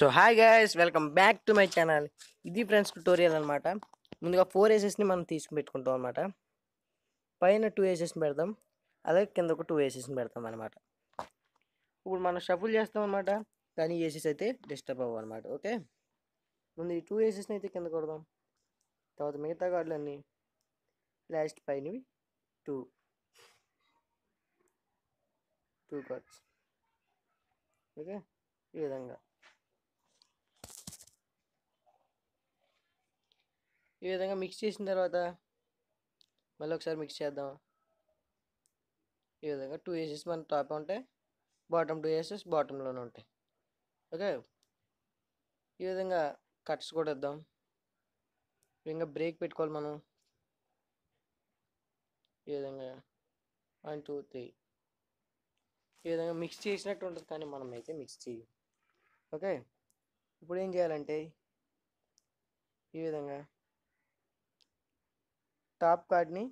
so hi guys welcome back to my channel ఇది friends tutorial అనమాట ముందుగా four ఏసెస్ని మనం తీసుకుని పెట్టుకుంటాం అనమాట పైన టూ ఏసెస్ని పెడతాం అలాగే కింద ఒక టూ ఏసెస్ని పెడతాం అనమాట ఇప్పుడు మనం షఫుల్ చేస్తాం అనమాట కానీ ఏసెస్ e అయితే డిస్టర్బ్ అవ్వం అనమాట ఓకే ముందు ఈ టూ ఏసెస్ని అయితే కింద కొడదాం తర్వాత మిగతా కార్డులన్నీ లాస్ట్ పైనవి టూ టూ కార్డ్స్ ఓకే ఈ విధంగా ఈ విధంగా మిక్స్ చేసిన తర్వాత మళ్ళీ ఒకసారి మిక్స్ చేద్దాం ఈ విధంగా టూ ఏసెస్ మన టాప్ ఉంటాయి బాటమ్ టూ ఏసెస్ బాటంలోనే ఉంటాయి ఓకే ఈ విధంగా కట్స్ కూడా ఇద్దాం ఈ విధంగా బ్రేక్ పెట్టుకోవాలి మనం ఈ విధంగా వన్ టూ త్రీ ఈ విధంగా మిక్స్ చేసినట్టు ఉంటుంది కానీ మనం అయితే మిక్స్ చేయం ఓకే ఇప్పుడు ఏం చేయాలంటే ఈ విధంగా టాప్ కార్డ్ని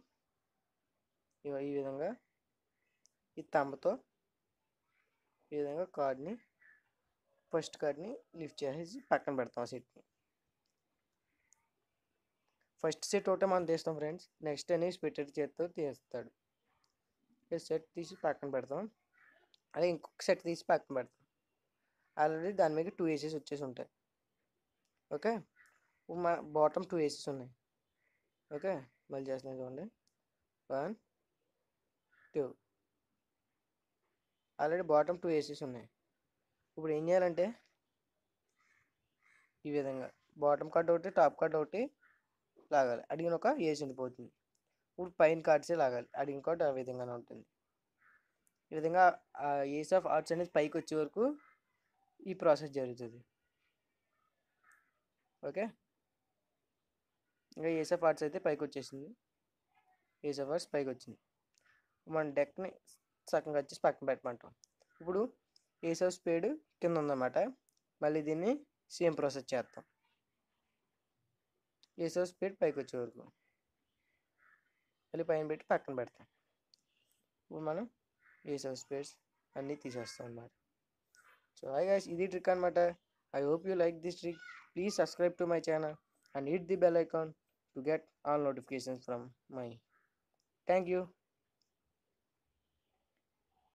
ఈ విధంగా ఈ తమ్మతో ఈ విధంగా కార్డ్ని ఫస్ట్ కార్డ్ని లిఫ్ట్ చేసేసి పక్కన పెడతాం ఆ సెట్ని ఫస్ట్ సెట్ ఒకటే మనం తీస్తాం ఫ్రెండ్స్ నెక్స్ట్ అనేసి స్పెట్టర్ చేత్తో తీస్తాడు సెట్ తీసి పక్కన పెడతాం అదే ఇంకొక సెట్ తీసి పక్కన పెడతాం ఆల్రెడీ దాని మీద టూ ఏసెస్ వచ్చేసి ఉంటాయి ఓకే మా బాటమ్ టూ ఏసెస్ ఉన్నాయి ఓకే మళ్ళీ చేస్తున్నాం చూడండి one two already bottom two aces ఉన్నాయి ఇప్పుడు ఏం చేయాలంటే ఈ విధంగా బాటమ్ కట్ ఒకటి టాప్ కట్ ఒకటి లాగాలి అడిగిన ఒక ఏసీ ఉండిపోతుంది ఇప్పుడు పైన కార్డ్సే లాగాలి అడిగిన కార్డ్ ఆ విధంగానే ఉంటుంది ఈ విధంగా ఏసీ ఆఫ్ ఆర్ట్స్ అనేది పైకి వచ్చే వరకు ఈ ప్రాసెస్ జరుగుతుంది ఓకే ఇంకా ఏస్ పార్ట్స్ ఆర్ట్స్ అయితే పైకి వచ్చేసింది ఏస్ ఆర్ట్స్ పైకి వచ్చింది మన డెక్ని సగంగా వచ్చేసి పక్కన పెట్టమంటాం ఇప్పుడు ఏస్ ఆఫ్ కింద ఉందన్నమాట మళ్ళీ దీన్ని సేమ్ ప్రాసెస్ చేస్తాం ఏస్ ఆఫ్ పైకి వచ్చే వరకు మళ్ళీ పైన పెట్టి పక్కన పెడతాం ఇప్పుడు మనం ఏస్ ఆఫ్ స్పేడ్స్ అన్నీ తీసేస్తాం అన్నమాట సో హై గాయస్ ఇది ట్రిక్ అనమాట I hope you like this trick please subscribe to my channel and hit the bell icon to get all notifications from my thank you